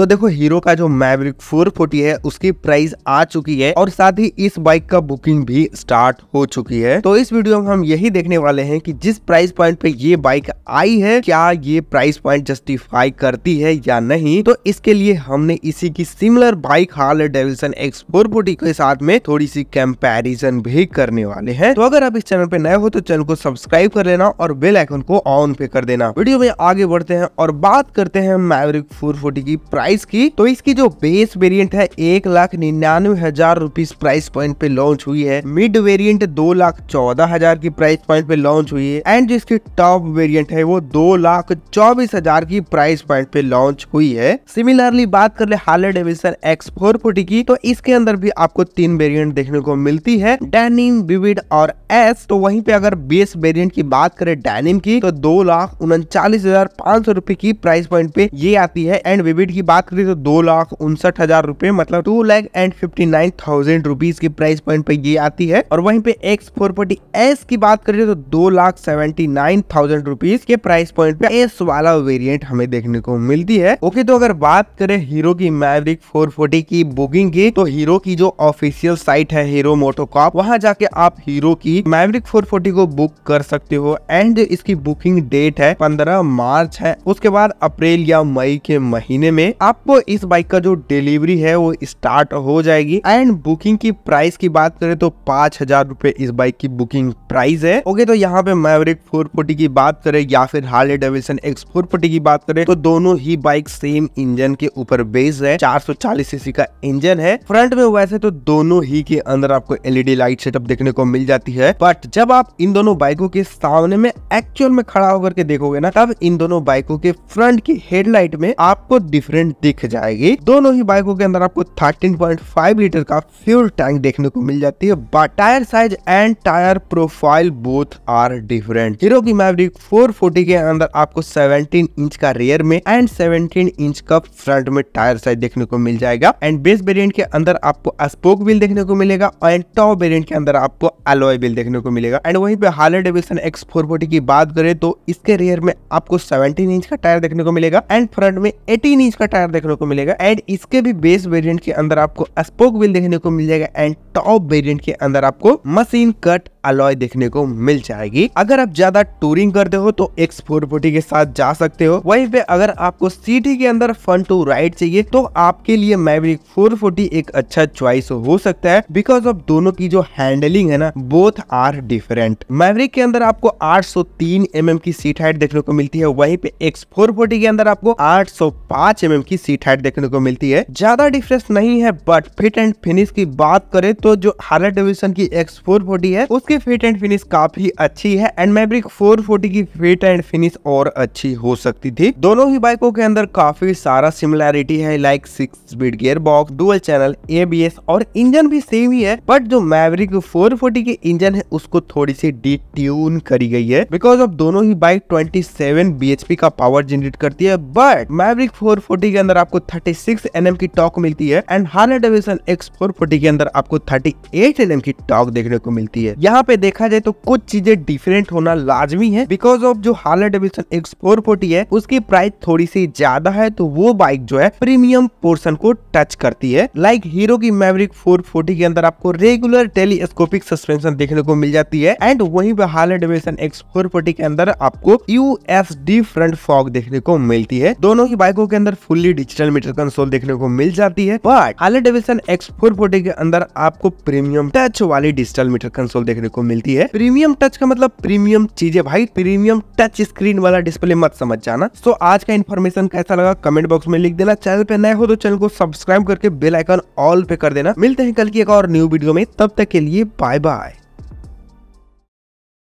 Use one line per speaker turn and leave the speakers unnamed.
तो देखो हीरो का जो मैवरिक 440 है उसकी प्राइस आ चुकी है और साथ ही इस बाइक का बुकिंग भी स्टार्ट हो चुकी है तो इस वीडियो में हम यही देखने वाले हैं कि जिस प्राइस पॉइंट पे ये बाइक आई है क्या ये प्राइस पॉइंट जस्टिफाई करती है या नहीं तो इसके लिए हमने इसी की similar bike Harley Davidson X के साथ में थोड़ी सी कंपेरिजन भी करने वाले हैं तो अगर आप इस चैनल पे नए हो तो चैनल को सब्सक्राइब कर लेना और बेल आइकन को ऑन पे कर देना वीडियो में आगे बढ़ते हैं और बात करते हैं मैवरिक फोर की प्राइस प्राइस की तो इसकी जो बेस वेरियंट है एक लाख निन्यानवे हजार रुपीज प्राइस पॉइंट पे लॉन्च हुई है मिड वेरियंट दो लाख चौदह हजार की प्राइस पॉइंट पे लॉन्च हुई है एंड जिसकी टॉप वेरियंट है वो दो लाख चौबीस हजार की प्राइस पॉइंट पे लॉन्च हुई है सिमिलरली बात कर ले Harley Davidson X four forty की तो इसके अंदर भी आपको तीन वेरियंट देखने को मिलती है डेनिम विविड और एस तो वहीं पे अगर बेस वेरियंट की बात करें डेनिम की तो दो लाख उनचालीस हजार पांच सौ रुपए की प्राइस पॉइंट पे ये आती है एंड विविड की बात बात करें तो दो लाख उनसठ हजार रूपए मतलब two lakh and fifty nine thousand rupees के प्राइस पॉइंट पे ये आती है और वहीं पे एक्स फोर फोर्टी एस की बात करें तो दो lakh seventy nine thousand rupees के प्राइस पॉइंट पे एस वाला वेरिएंट हमें देखने को मिलती है ओके तो अगर बात करें हीरो की मैवरिक फोर फोर्टी की बुकिंग की तो हीरो की जो ऑफिशियल साइट है हीरो मोटोकॉप वहाँ जाके आप हीरो की मैवरिक फोर फोर्टी को बुक कर सकते हो एंड इसकी बुकिंग डेट है पंद्रह मार्च है उसके बाद अप्रैल या मई के महीने में आपको इस बाइक का जो डिलीवरी है वो स्टार्ट हो जाएगी एंड बुकिंग की प्राइस की बात करें तो पांच हजार रूपए इस बाइक की बुकिंग प्राइस है ओके तो यहाँ पे मैवरिक फोर फोर्टी की बात करें या फिर Harley Davidson X four forty की बात करें तो दोनों ही बाइक सेम इंजन के ऊपर बेस है चालीस सीसी का इंजन है फ्रंट में वैसे तो दोनों ही के अंदर आपको एलईडी लाइट सेटअप देखने को मिल जाती है बट जब आप इन दोनों बाइकों के सामने में एक्चुअल में खड़ा होकर के देखोगे ना तब इन दोनों बाइकों के फ्रंट की हेडलाइट में आपको डिफरेंट रेंज दिख जाएगी दोनों ही बाइकों के अंदर आपको 13.5 लीटर का फ्यूल टैंक देखने को मिल जाती है but tyre size and tyre profile both are different Hero की मैवरिक 440 के अंदर आपको 17 इंच का रेयर में एंड 17 इंच का फ्रंट में टायर साइज देखने को मिल जाएगा एंड बेस वेरियंट के अंदर आपको स्पोक व्हील देखने को मिलेगा एंड टॉप वेरियंट के अंदर आपको अलॉय बिल देखने को मिलेगा एंड वहीं पे हाल डेविसन एक्स की बात करें तो इसके रेयर में आपको 17 इंच का टायर देखने को मिलेगा एंड फ्रंट में एटीन इंच का टायर देखने को मिलेगा एंड इसके भी बेस वेरियंट के अंदर आपको स्पोक बिल देखने को मिल जाएगा एंड टॉप वेरियंट के अंदर आपको मशीन कट अलॉय देखने को मिल जाएगी अगर आप ज्यादा टूरिंग करते हो तो एक्स फोर फोर्टी के साथ जा सकते हो वहीं पे अगर आपको सिटी के अंदर फन टू राइड चाहिए तो आपके लिए मैवरिक फोर एक अच्छा च्वाइस हो सकता है बिकॉज ऑफ दोनों की जो हैंडलिंग है ना बोथ आर डिफरेंट मैवरिक के अंदर आपको 803 mm की सीट हाइट देखने को मिलती है वही पे एक्स के अंदर आपको 805 mm की सीट हाइट देखने को मिलती है ज्यादा डिफरेंस नहीं है बट फिट एंड फिनिश की बात करें तो जो हार्ट डिविजन की एक्स फोर है उसके इसकी फिट एंड फिनिश काफी अच्छी है एंड मैब्रिक 440 की फिट एंड फिनिश और अच्छी हो सकती थी दोनों ही बाइकों के अंदर काफी सारा सिमिलैरिटी है like six speed gear box dual channel A और इंजन भी सेम ही है बट जो फोर फोर्टी के इंजन है उसको थोड़ी सी डी ट्यून करी गई है बिकॉज ऑफ दोनों ही बाइक 27 bhp का पावर जनरेट करती है बट फोर फोर्टी के अंदर आपको 36 nm की टॉक मिलती है and Harley Davidson X four के अंदर आपको 38 nm की टॉक देखने को मिलती है यहाँ यहाँ पे देखा जाए तो कुछ चीजें डिफरेंट होना लाजमी है बिकॉज ऑफ जो Harley Davidson X four forty है उसकी प्राइस थोड़ी सी ज्यादा है तो वो बाइक जो है प्रीमियम पोर्सन को टच करती है लाइक like हीरो की मेवरिक फोर फोर्टी के अंदर आपको रेगुलर टेलीस्कोपिक सस्पेंशन देखने को मिल जाती है एंड वही पे Harley Davidson X four forty के अंदर आपको U S D front fog देखने को मिलती है दोनों ही बाइकों के अंदर फुल्ली डिजिटल मीटर कंसोल देखने को मिल जाती है but Harley Davidson X four forty के अंदर आपको प्रीमियम टच वाली डिजिटल मीटर कंसोल देखने को मिलती है प्रीमियम टच का मतलब प्रीमियम चीजें भाई प्रीमियम टच स्क्रीन वाला डिस्प्ले मत समझ जाना तो आज का इन्फॉर्मेशन कैसा लगा कमेंट बॉक्स में लिख देना चैनल पे नए हो तो चैनल को सब्सक्राइब करके बेल आइकन ऑल पे कर देना मिलते हैं कल की एक और न्यू वीडियो में तब तक के लिए बाय बाय